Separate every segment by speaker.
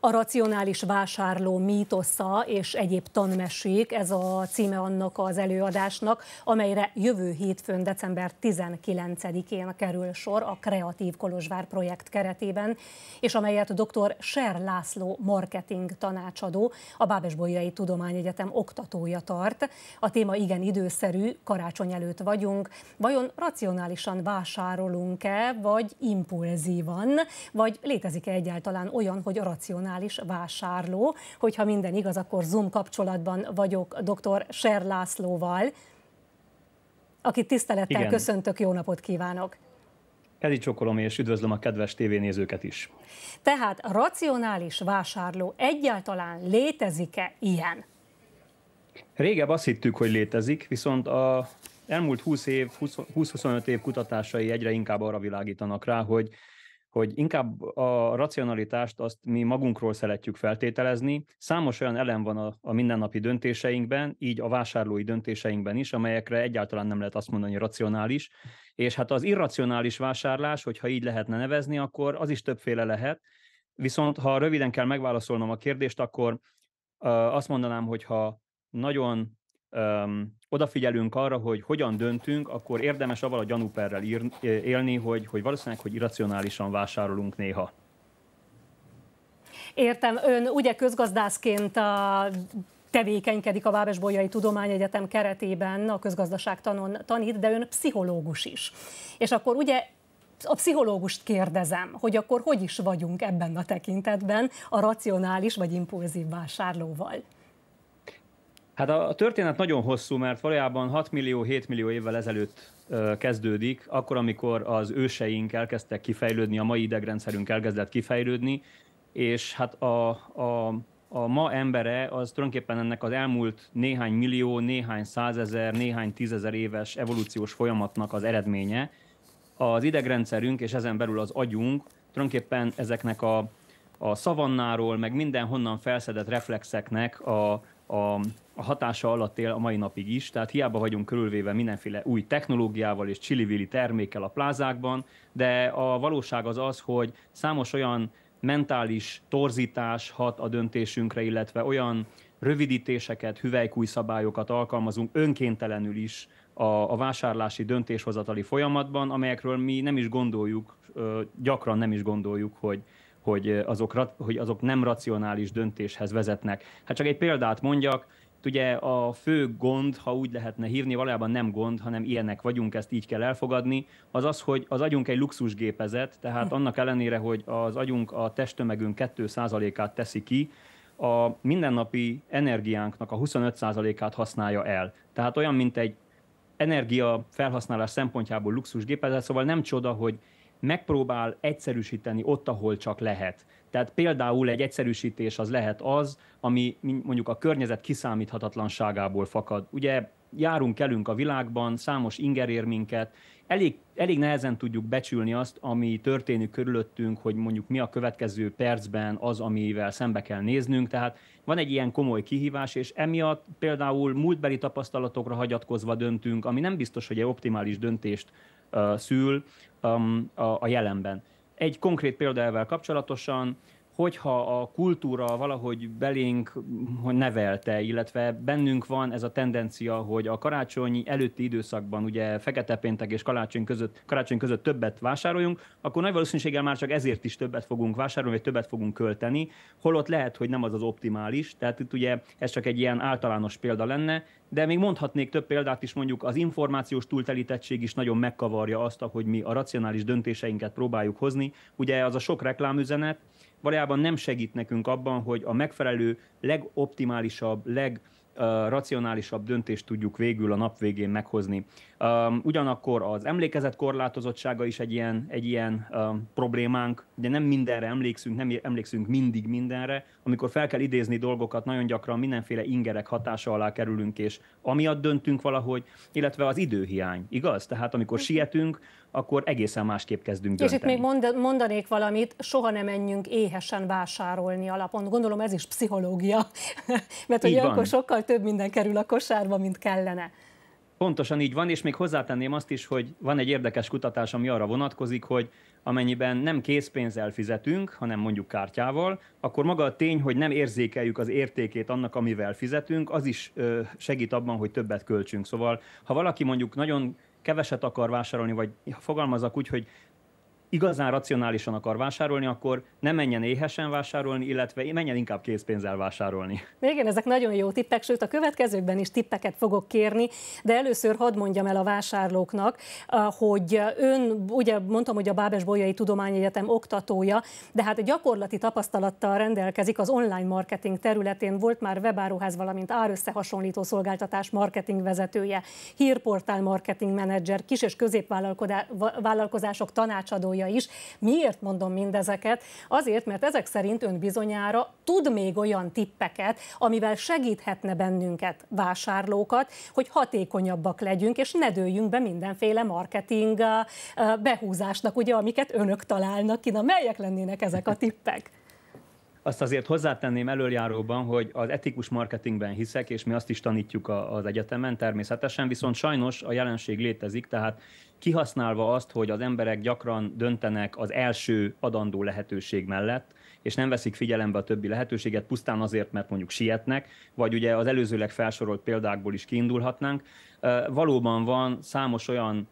Speaker 1: a racionális vásárló mítosza és egyéb tanmesék, ez a címe annak az előadásnak, amelyre jövő hétfőn, december 19-én kerül sor a Kreatív Kolozsvár projekt keretében, és amelyet dr. Ser László marketing tanácsadó, a Bábesbolyai Tudományegyetem oktatója tart. A téma igen időszerű, karácsony előtt vagyunk. Vajon racionálisan vásárolunk-e, vagy impulzívan, vagy létezik-e egyáltalán olyan, hogy racionális racionális vásárló, hogyha minden igaz, akkor Zoom kapcsolatban vagyok dr. Ser Lászlóval, akit tisztelettel Igen. köszöntök, jó napot kívánok!
Speaker 2: Kedi Csokolom, és üdvözlöm a kedves tévénézőket is.
Speaker 1: Tehát a racionális vásárló egyáltalán létezik-e ilyen?
Speaker 2: Régebb azt hittük, hogy létezik, viszont a elmúlt 20 év, 20-25 év kutatásai egyre inkább arra világítanak rá, hogy hogy inkább a racionalitást azt mi magunkról szeretjük feltételezni. Számos olyan elem van a, a mindennapi döntéseinkben, így a vásárlói döntéseinkben is, amelyekre egyáltalán nem lehet azt mondani, hogy racionális. És hát az irracionális vásárlás, hogyha így lehetne nevezni, akkor az is többféle lehet. Viszont ha röviden kell megválaszolnom a kérdést, akkor azt mondanám, hogy ha nagyon öm, odafigyelünk arra, hogy hogyan döntünk, akkor érdemes avval a gyanúperrel ír, élni, hogy, hogy valószínűleg, hogy irracionálisan vásárolunk néha.
Speaker 1: Értem, ön ugye közgazdászként a tevékenykedik a Vábesbolyai Tudományegyetem keretében, a közgazdaságtanon tanít, de ön pszichológus is. És akkor ugye a pszichológust kérdezem, hogy akkor hogy is vagyunk ebben a tekintetben a racionális vagy impulzív vásárlóval?
Speaker 2: Hát a, történet nagyon hosszú, mert valójában 6 millió, 7 millió évvel ezelőtt kezdődik, akkor, amikor az őseink elkezdtek kifejlődni, a mai idegrendszerünk elkezdett kifejlődni, és hát a, a, a ma embere az tulajdonképpen ennek az elmúlt néhány millió, néhány százezer, néhány tízezer éves evolúciós folyamatnak az eredménye. Az idegrendszerünk és ezen belül az agyunk tulajdonképpen ezeknek a, a szavannáról, meg mindenhonnan felszedett reflexeknek a a a hatása alatt él a mai napig is, tehát hiába vagyunk körülvéve mindenféle új technológiával és csilivili termékkel a plázákban, de a valóság az az, hogy számos olyan mentális torzítás hat a döntésünkre, illetve olyan rövidítéseket, hüvelykúj szabályokat alkalmazunk önkéntelenül is a, a vásárlási döntéshozatali folyamatban, amelyekről mi nem is gondoljuk, gyakran nem is gondoljuk, hogy, hogy azok, hogy azok nem racionális döntéshez vezetnek. Hát csak egy példát mondjak, ugye a fő gond, ha úgy lehetne hívni, valójában nem gond, hanem ilyenek vagyunk, ezt így kell elfogadni, az az, hogy az agyunk egy luxusgépezet, tehát annak ellenére, hogy az agyunk a testtömegünk 2%-át teszi ki, a mindennapi energiánknak a 25%-át használja el. Tehát olyan, mint egy energia felhasználás szempontjából luxusgépezet, szóval nem csoda, hogy megpróbál egyszerűsíteni ott, ahol csak lehet. Tehát például egy egyszerűsítés az lehet az, ami mondjuk a környezet kiszámíthatatlanságából fakad. Ugye járunk, elünk a világban, számos inger ér minket, elég, elég nehezen tudjuk becsülni azt, ami történik körülöttünk, hogy mondjuk mi a következő percben az, amivel szembe kell néznünk, tehát van egy ilyen komoly kihívás, és emiatt például múltbeli tapasztalatokra hagyatkozva döntünk, ami nem biztos, hogy egy optimális döntést szül a, jelenben. Egy konkrét példával kapcsolatosan hogyha a kultúra valahogy belénk hogy nevelte, illetve bennünk van ez a tendencia, hogy a karácsonyi előtti időszakban, ugye fekete péntek és karácsony között, karácsony között többet vásároljunk, akkor nagy valószínűséggel már csak ezért is többet fogunk vásárolni, vagy többet fogunk költeni, holott lehet, hogy nem az az optimális, tehát itt ugye ez csak egy ilyen általános példa lenne, de még mondhatnék több példát is, mondjuk az információs túltelítettség is nagyon megkavarja azt, hogy mi a racionális döntéseinket próbáljuk hozni. Ugye az a sok reklámüzenet, valójában nem segít nekünk abban, hogy a megfelelő, legoptimálisabb, leg racionálisabb döntést tudjuk végül a nap végén meghozni. Ugyanakkor az emlékezet korlátozottsága is egy ilyen, egy ilyen problémánk, de nem mindenre emlékszünk, nem emlékszünk mindig mindenre. Amikor fel kell idézni dolgokat, nagyon gyakran mindenféle ingerek hatása alá kerülünk, és amiatt döntünk valahogy, illetve az időhiány, igaz? Tehát amikor mhm. sietünk, akkor egészen másképp kezdünk dönteni. És itt
Speaker 1: még mondanék valamit, soha nem menjünk éhesen vásárolni alapon. Gondolom ez is pszichológia, mert hogy akkor sokkal több minden kerül a kosárba, mint kellene.
Speaker 2: Pontosan így van, és még hozzátenném azt is, hogy van egy érdekes kutatás, ami arra vonatkozik, hogy amennyiben nem készpénzzel fizetünk, hanem mondjuk kártyával, akkor maga a tény, hogy nem érzékeljük az értékét annak, amivel fizetünk, az is segít abban, hogy többet költsünk. Szóval, ha valaki mondjuk nagyon keveset akar vásárolni, vagy fogalmazok úgy, hogy igazán racionálisan akar vásárolni, akkor ne menjen éhesen vásárolni, illetve menjen inkább készpénzzel vásárolni.
Speaker 1: Igen, ezek nagyon jó tippek, sőt a következőkben is tippeket fogok kérni, de először hadd mondjam el a vásárlóknak, hogy ön, ugye mondtam, hogy a Bábes Bolyai Tudományegyetem oktatója, de hát gyakorlati tapasztalattal rendelkezik az online marketing területén, volt már webáruház, valamint árösszehasonlító szolgáltatás marketing vezetője, hírportál marketing menedzser, kis- és középvállalkozások tanácsadója, hallgatója is. Miért mondom mindezeket? Azért, mert ezek szerint ön bizonyára tud még olyan tippeket, amivel segíthetne bennünket, vásárlókat, hogy hatékonyabbak legyünk, és ne dőljünk be mindenféle marketing behúzásnak, ugye, amiket önök találnak ki. Na, melyek lennének ezek a tippek?
Speaker 2: Azt azért hozzátenném előjáróban, hogy az etikus marketingben hiszek, és mi azt is tanítjuk az egyetemen természetesen, viszont sajnos a jelenség létezik, tehát kihasználva azt, hogy az emberek gyakran döntenek az első adandó lehetőség mellett, és nem veszik figyelembe a többi lehetőséget, pusztán azért, mert mondjuk sietnek, vagy ugye az előzőleg felsorolt példákból is kiindulhatnánk. Valóban van számos olyan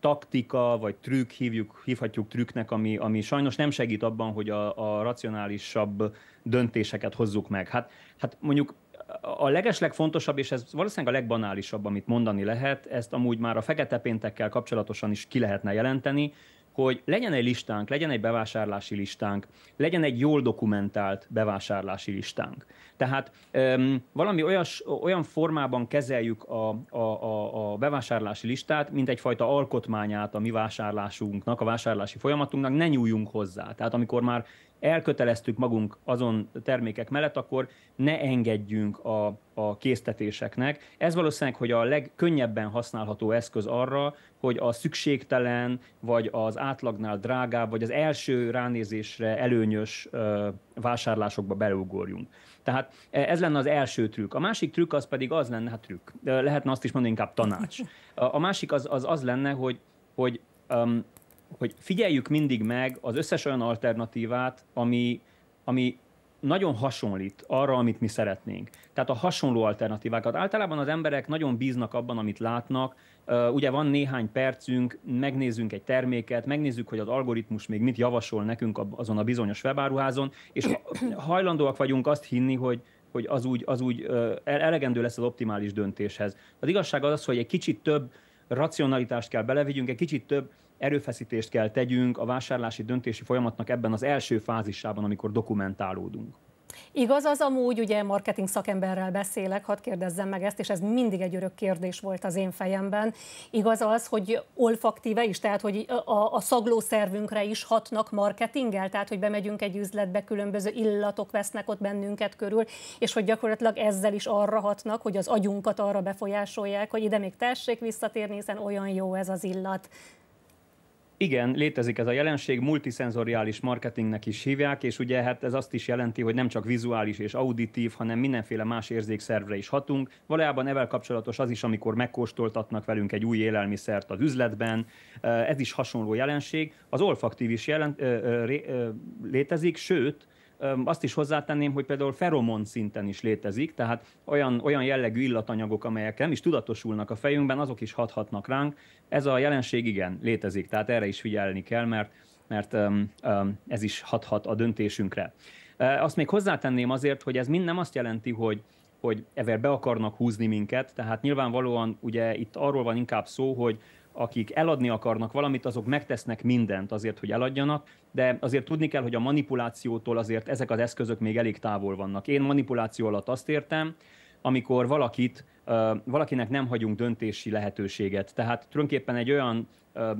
Speaker 2: taktika, vagy trükk, hívjuk, hívhatjuk trükknek, ami, ami sajnos nem segít abban, hogy a, a racionálisabb döntéseket hozzuk meg. Hát, hát mondjuk a legeslegfontosabb, és ez valószínűleg a legbanálisabb, amit mondani lehet, ezt amúgy már a fekete péntekkel kapcsolatosan is ki lehetne jelenteni, hogy legyen egy listánk, legyen egy bevásárlási listánk, legyen egy jól dokumentált bevásárlási listánk. Tehát um, valami olyas, olyan formában kezeljük a, a, a, a bevásárlási listát, mint egyfajta alkotmányát a mi vásárlásunknak, a vásárlási folyamatunknak, ne nyúljunk hozzá. Tehát amikor már elköteleztük magunk azon termékek mellett, akkor ne engedjünk a, a késztetéseknek. Ez valószínűleg, hogy a legkönnyebben használható eszköz arra, hogy a szükségtelen, vagy az átlagnál drágább, vagy az első ránézésre előnyös ö, vásárlásokba belugorjunk. Tehát e, ez lenne az első trükk. A másik trükk az pedig az lenne, hát trükk, lehetne azt is mondani inkább tanács. A másik az az, az lenne, hogy, hogy um, hogy figyeljük mindig meg az összes olyan alternatívát, ami, ami nagyon hasonlít arra, amit mi szeretnénk. Tehát a hasonló alternatívákat. Általában az emberek nagyon bíznak abban, amit látnak. Ugye van néhány percünk, megnézzünk egy terméket, megnézzük, hogy az algoritmus még mit javasol nekünk azon a bizonyos webáruházon, és hajlandóak vagyunk azt hinni, hogy, hogy az úgy, az úgy elegendő lesz az optimális döntéshez. Az igazság az az, hogy egy kicsit több racionalitást kell belevigyünk, egy kicsit több erőfeszítést kell tegyünk a vásárlási döntési folyamatnak ebben az első fázisában, amikor dokumentálódunk.
Speaker 1: Igaz az amúgy, ugye marketing szakemberrel beszélek, hadd kérdezzem meg ezt, és ez mindig egy örök kérdés volt az én fejemben. Igaz az, hogy olfaktíve is, tehát hogy a, a szaglószervünkre is hatnak marketinggel, tehát hogy bemegyünk egy üzletbe, különböző illatok vesznek ott bennünket körül, és hogy gyakorlatilag ezzel is arra hatnak, hogy az agyunkat arra befolyásolják, hogy ide még tessék visszatérni, hiszen olyan jó ez az illat.
Speaker 2: Igen, létezik ez a jelenség, multiszenzoriális marketingnek is hívják, és ugye hát ez azt is jelenti, hogy nem csak vizuális és auditív, hanem mindenféle más érzékszervre is hatunk. Valójában evel kapcsolatos az is, amikor megkóstoltatnak velünk egy új élelmiszert az üzletben, ez is hasonló jelenség. Az olfaktív is jelent, létezik, sőt, azt is hozzátenném, hogy például feromon szinten is létezik, tehát olyan, olyan jellegű illatanyagok, amelyek nem is tudatosulnak a fejünkben, azok is hathatnak ránk. Ez a jelenség igen, létezik, tehát erre is figyelni kell, mert, mert ez is hathat a döntésünkre. Azt még hozzátenném azért, hogy ez mind nem azt jelenti, hogy, hogy ever be akarnak húzni minket, tehát nyilvánvalóan ugye itt arról van inkább szó, hogy, akik eladni akarnak valamit, azok megtesznek mindent azért, hogy eladjanak, de azért tudni kell, hogy a manipulációtól azért ezek az eszközök még elég távol vannak. Én manipuláció alatt azt értem, amikor valakit, valakinek nem hagyunk döntési lehetőséget. Tehát tulajdonképpen egy olyan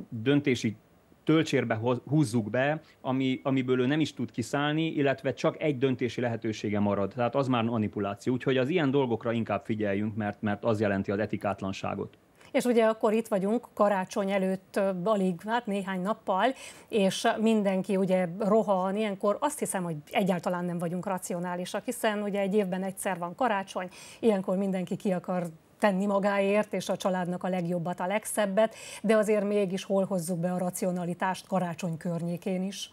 Speaker 2: döntési töltsérbe húzzuk be, ami, amiből ő nem is tud kiszállni, illetve csak egy döntési lehetősége marad. Tehát az már manipuláció. Úgyhogy az ilyen dolgokra inkább figyeljünk, mert, mert az jelenti az etikátlanságot
Speaker 1: és ugye akkor itt vagyunk karácsony előtt alig, hát néhány nappal, és mindenki ugye rohan ilyenkor, azt hiszem, hogy egyáltalán nem vagyunk racionálisak, hiszen ugye egy évben egyszer van karácsony, ilyenkor mindenki ki akar tenni magáért, és a családnak a legjobbat, a legszebbet, de azért mégis hol hozzuk be a racionalitást karácsony környékén is?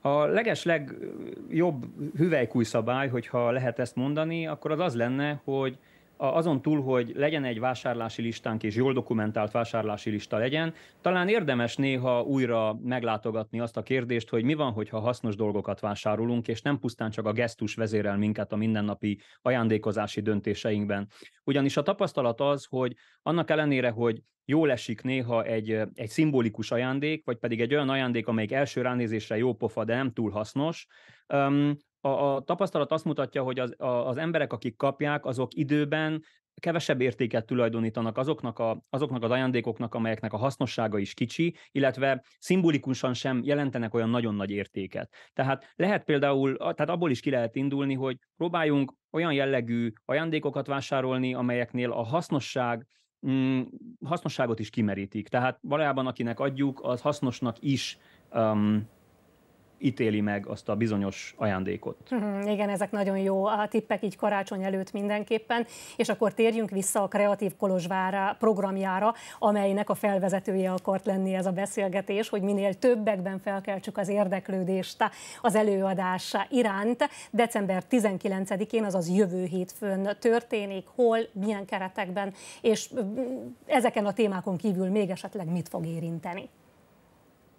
Speaker 2: A leges legjobb hüvelykúj szabály, hogyha lehet ezt mondani, akkor az az lenne, hogy azon túl, hogy legyen egy vásárlási listánk, és jól dokumentált vásárlási lista legyen, talán érdemes néha újra meglátogatni azt a kérdést, hogy mi van, hogyha hasznos dolgokat vásárolunk, és nem pusztán csak a gesztus vezérel minket a mindennapi ajándékozási döntéseinkben. Ugyanis a tapasztalat az, hogy annak ellenére, hogy jó esik néha egy, egy szimbolikus ajándék, vagy pedig egy olyan ajándék, amelyik első ránézésre jó pofa, de nem túl hasznos, a, a tapasztalat azt mutatja, hogy az, a, az emberek, akik kapják, azok időben kevesebb értéket tulajdonítanak azoknak, a, azoknak az ajándékoknak, amelyeknek a hasznossága is kicsi, illetve szimbolikusan sem jelentenek olyan nagyon nagy értéket. Tehát lehet például, tehát abból is ki lehet indulni, hogy próbáljunk olyan jellegű ajándékokat vásárolni, amelyeknél a hasznosság mm, hasznosságot is kimerítik. Tehát valójában akinek adjuk, az hasznosnak is um, ítéli meg azt a bizonyos ajándékot.
Speaker 1: Mhm, igen, ezek nagyon jó a tippek így karácsony előtt mindenképpen, és akkor térjünk vissza a Kreatív Kolozsvára programjára, amelynek a felvezetője akart lenni ez a beszélgetés, hogy minél többekben felkeltsük az érdeklődést az előadás iránt. December 19-én, azaz jövő hétfőn történik, hol, milyen keretekben, és mm, ezeken a témákon kívül még esetleg mit fog érinteni.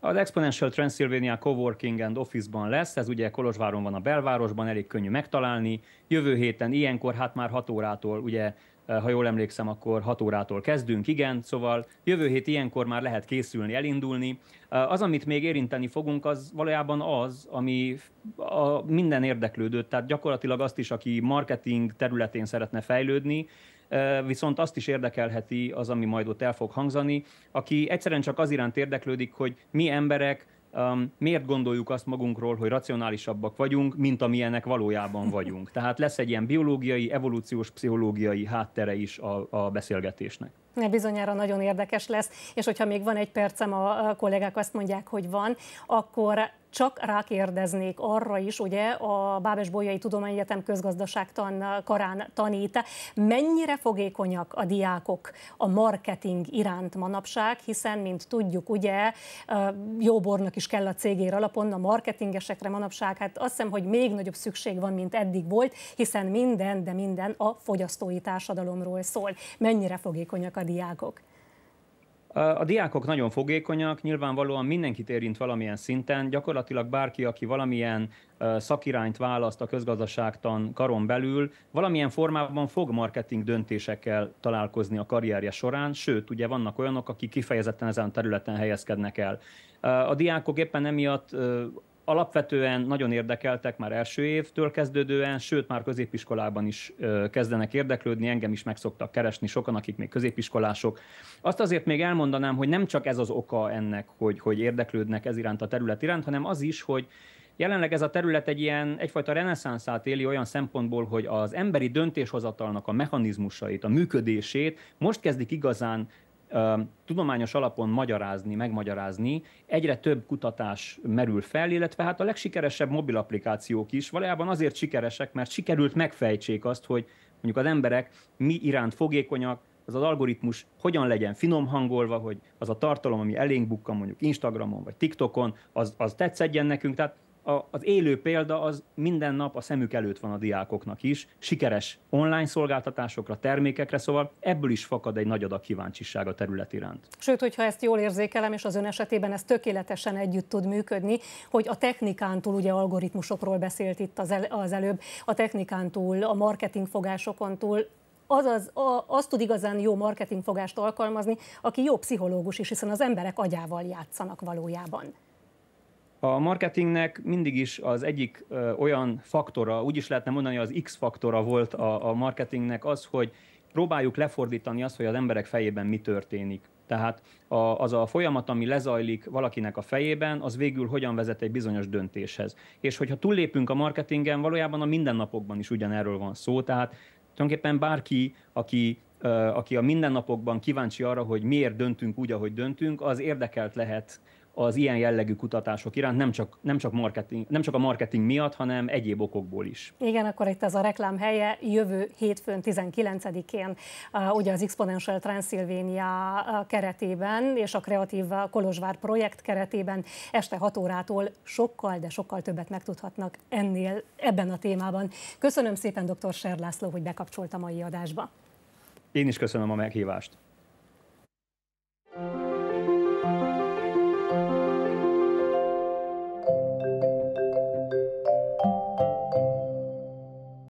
Speaker 2: Az Exponential Transylvania Coworking and Office-ban lesz, ez ugye Kolozsváron van a belvárosban, elég könnyű megtalálni. Jövő héten ilyenkor, hát már 6 órától, ugye, eh, ha jól emlékszem, akkor 6 órától kezdünk, igen, szóval jövő hét ilyenkor már lehet készülni, elindulni. Eh, az, amit még érinteni fogunk, az valójában az, ami a minden érdeklődőt, tehát gyakorlatilag azt is, aki marketing területén szeretne fejlődni, viszont azt is érdekelheti az, ami majd ott el fog hangzani, aki egyszerűen csak az iránt érdeklődik, hogy mi emberek um, miért gondoljuk azt magunkról, hogy racionálisabbak vagyunk, mint amilyenek valójában vagyunk. Tehát lesz egy ilyen biológiai, evolúciós, pszichológiai háttere is a, a beszélgetésnek.
Speaker 1: Bizonyára nagyon érdekes lesz, és hogyha még van egy percem, a kollégák azt mondják, hogy van, akkor csak rákérdeznék arra is, ugye a Bábes Bolyai Tudományegyetem közgazdaságtan karán tanít, mennyire fogékonyak a diákok a marketing iránt manapság, hiszen, mint tudjuk, ugye jóbornak is kell a cégér alapon, a marketingesekre manapság, hát azt hiszem, hogy még nagyobb szükség van, mint eddig volt, hiszen minden, de minden a fogyasztói társadalomról szól. Mennyire fogékonyak a diákok?
Speaker 2: A diákok nagyon fogékonyak, nyilvánvalóan mindenkit érint valamilyen szinten, gyakorlatilag bárki, aki valamilyen szakirányt választ a közgazdaságtan karon belül, valamilyen formában fog marketing döntésekkel találkozni a karrierje során, sőt, ugye vannak olyanok, akik kifejezetten ezen a területen helyezkednek el. A diákok éppen emiatt alapvetően nagyon érdekeltek már első évtől kezdődően, sőt már középiskolában is kezdenek érdeklődni, engem is meg szoktak keresni sokan, akik még középiskolások. Azt azért még elmondanám, hogy nem csak ez az oka ennek, hogy, hogy érdeklődnek ez iránt a terület iránt, hanem az is, hogy Jelenleg ez a terület egy ilyen, egyfajta reneszánszát éli olyan szempontból, hogy az emberi döntéshozatalnak a mechanizmusait, a működését most kezdik igazán tudományos alapon magyarázni, megmagyarázni. Egyre több kutatás merül fel, illetve hát a legsikeresebb mobil applikációk is valójában azért sikeresek, mert sikerült megfejtsék azt, hogy mondjuk az emberek mi iránt fogékonyak, az az algoritmus hogyan legyen finom hangolva, hogy az a tartalom, ami elénk bukkan mondjuk Instagramon vagy TikTokon, az, az tetszedjen nekünk. Tehát a, az élő példa az minden nap a szemük előtt van a diákoknak is, sikeres online szolgáltatásokra, termékekre, szóval ebből is fakad egy nagy adag kíváncsiság a terület iránt.
Speaker 1: Sőt, hogyha ezt jól érzékelem, és az ön esetében ez tökéletesen együtt tud működni, hogy a technikán túl, ugye algoritmusokról beszélt itt az, el, az előbb, a technikán túl, a marketing fogásokon túl, az, az, a, az tud igazán jó marketingfogást alkalmazni, aki jó pszichológus is, hiszen az emberek agyával játszanak valójában.
Speaker 2: A marketingnek mindig is az egyik ö, olyan faktora, úgy is lehetne mondani, az X faktora volt a, a marketingnek az, hogy próbáljuk lefordítani azt, hogy az emberek fejében mi történik. Tehát a, az a folyamat, ami lezajlik valakinek a fejében, az végül hogyan vezet egy bizonyos döntéshez. És hogyha túllépünk a marketingen, valójában a mindennapokban is ugyanerről van szó. Tehát tulajdonképpen bárki, aki aki a mindennapokban kíváncsi arra, hogy miért döntünk úgy, ahogy döntünk, az érdekelt lehet az ilyen jellegű kutatások iránt, nem csak, nem csak, marketing, nem csak a marketing miatt, hanem egyéb okokból is.
Speaker 1: Igen, akkor itt ez a reklám helye jövő hétfőn 19-én, ugye az Exponential Transylvania keretében és a Kreatív Kolozsvár projekt keretében este 6 órától sokkal, de sokkal többet megtudhatnak ennél ebben a témában. Köszönöm szépen dr. Ser László, hogy bekapcsolt a mai adásba.
Speaker 2: Én is köszönöm a meghívást.